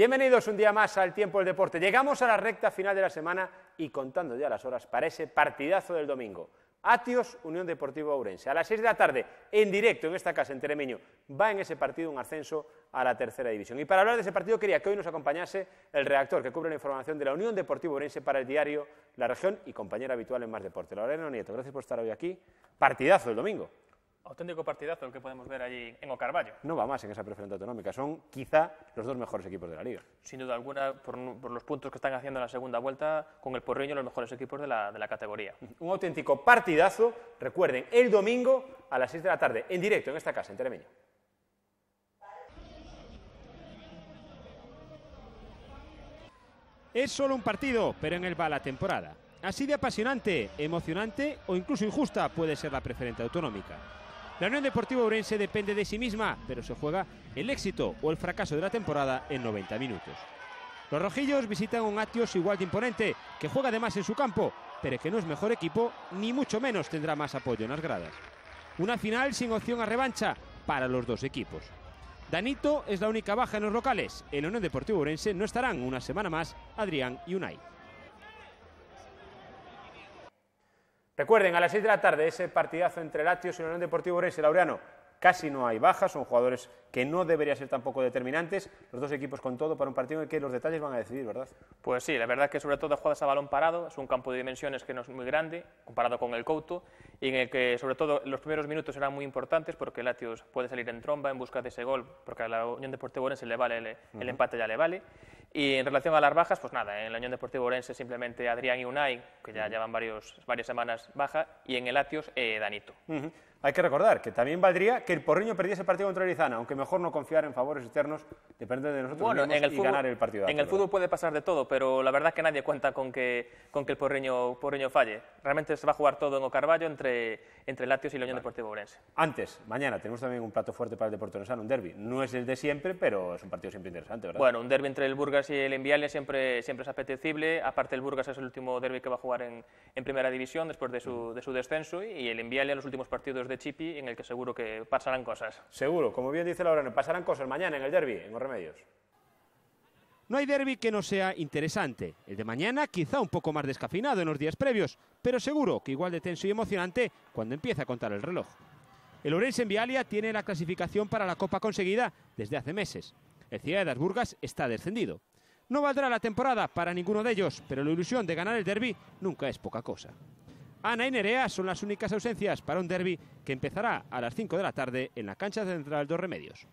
Bienvenidos un día más al Tiempo del Deporte. Llegamos a la recta final de la semana y contando ya las horas para ese partidazo del domingo. Atios, Unión Deportiva Ourense. A las 6 de la tarde, en directo en esta casa, en Teremeño, va en ese partido un ascenso a la tercera división. Y para hablar de ese partido, quería que hoy nos acompañase el redactor que cubre la información de la Unión Deportiva Ourense para el diario La Región y compañera habitual en Más Deporte, Lorena Nieto. Gracias por estar hoy aquí. Partidazo del domingo. Auténtico partidazo el que podemos ver allí en Ocarballo. No va más en esa preferente autonómica. Son quizá los dos mejores equipos de la liga. Sin duda alguna, por, los puntos que están haciendo en la segunda vuelta, con el Porriño los mejores equipos de la, categoría. Un auténtico partidazo. Recuerden, el domingo a las 6 de la tarde, en directo en esta casa, en Teremeño. Es solo un partido, pero en el va la temporada. Así de apasionante, emocionante o incluso injusta puede ser la preferente autonómica. La Unión Deportiva Urense depende de sí misma, pero se juega el éxito o el fracaso de la temporada en 90 minutos. Los rojillos visitan un Atios igual de imponente, que juega además en su campo, pero que no es mejor equipo, ni mucho menos tendrá más apoyo en las gradas. Una final sin opción a revancha para los dos equipos. Danito es la única baja en los locales. En la Unión Deportiva Urense no estarán una semana más Adrián y Unai. Recuerden, a las 6 de la tarde, ese partidazo entre Latios y la Unión Deportivo Orense Laureano. Casi no hay bajas, son jugadores que no deberían ser tampoco determinantes. Los dos equipos con todo para un partido en el que los detalles van a decidir, ¿verdad? Pues sí, la verdad es que sobre todo juegas a balón parado, es un campo de dimensiones que no es muy grande comparado con el Couto, y en el que sobre todo los primeros minutos eran muy importantes porque Latios puede salir en tromba en busca de ese gol, porque a la Unión Deportiva Orense le vale el, empate ya le vale. Y en relación a las bajas, pues nada, en el Unión Deportiva Orense simplemente Adrián y Unai, que ya llevan varios, varias semanas baja, y en el Atios, eh, Danito. Hay que recordar que también valdría que el Porriño perdiese el partido contra elizana, aunque mejor no confiar en favores externos, depende de nosotros mismos en y ganar el partido. En el fútbol puede pasar de todo, pero la verdad es que nadie cuenta con que, con que el Porriño, Porriño falle. Realmente se va a jugar todo en Ocarballo entre, entre Latios y la Unión Deportiva Orense. Antes, mañana, tenemos también un plato fuerte para el Deportivo Orense, un derby. No es el de siempre, pero es un partido siempre interesante, ¿verdad? Bueno, un derby entre el Burgas y el Envialia siempre, siempre es apetecible. Aparte, el Burgas es el último derby que va a jugar en, en primera división después de su, de su descenso y el Envialia en los últimos partidos de Chipi en el que seguro que pasarán cosas. Seguro, como bien dice Laura, pasarán cosas mañana en el derby, en los remedios. No hay derby que no sea interesante. El de mañana quizá un poco más descafinado en los días previos, pero seguro que igual de tenso y emocionante cuando empieza a contar el reloj. El Orense en Vialia tiene la clasificación para la Copa conseguida desde hace meses. El Ciudad de las está descendido. No valdrá la temporada para ninguno de ellos, pero la ilusión de ganar el derby nunca es poca cosa. Ana y Nerea son las únicas ausencias para un derby que empezará a las 5 de la tarde en la cancha central Dos Remedios.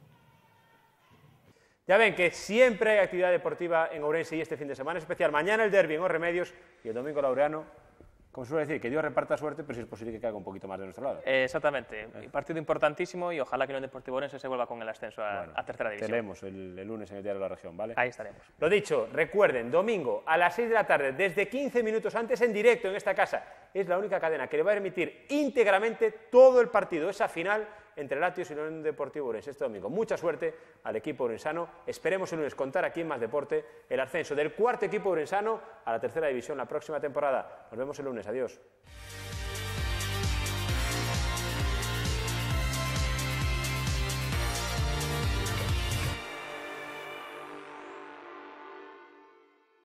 Ya ven que siempre hay actividad deportiva en Ourense y este fin de semana especial. Mañana el derby en Remedios y el domingo Laureano. Como suele decir, que Dios reparta suerte, pero si es posible que caiga un poquito más de nuestro lado. Eh, exactamente. Eh. Partido importantísimo y ojalá que el Deportivo Orense se vuelva con el ascenso a, tercera división. Tenemos el, el, lunes en el Diario de la Región, ¿vale? Ahí estaremos. Lo dicho, recuerden, domingo a las 6 de la tarde, desde 15 minutos antes en directo en esta casa, es la única cadena que le va a emitir íntegramente todo el partido, esa final entre Latios y el Deportivo Orense este domingo. Mucha suerte al equipo urensano. Esperemos el lunes contar aquí en Más Deporte el ascenso del cuarto equipo urensano a la tercera división la próxima temporada. Nos vemos el lunes. Adiós.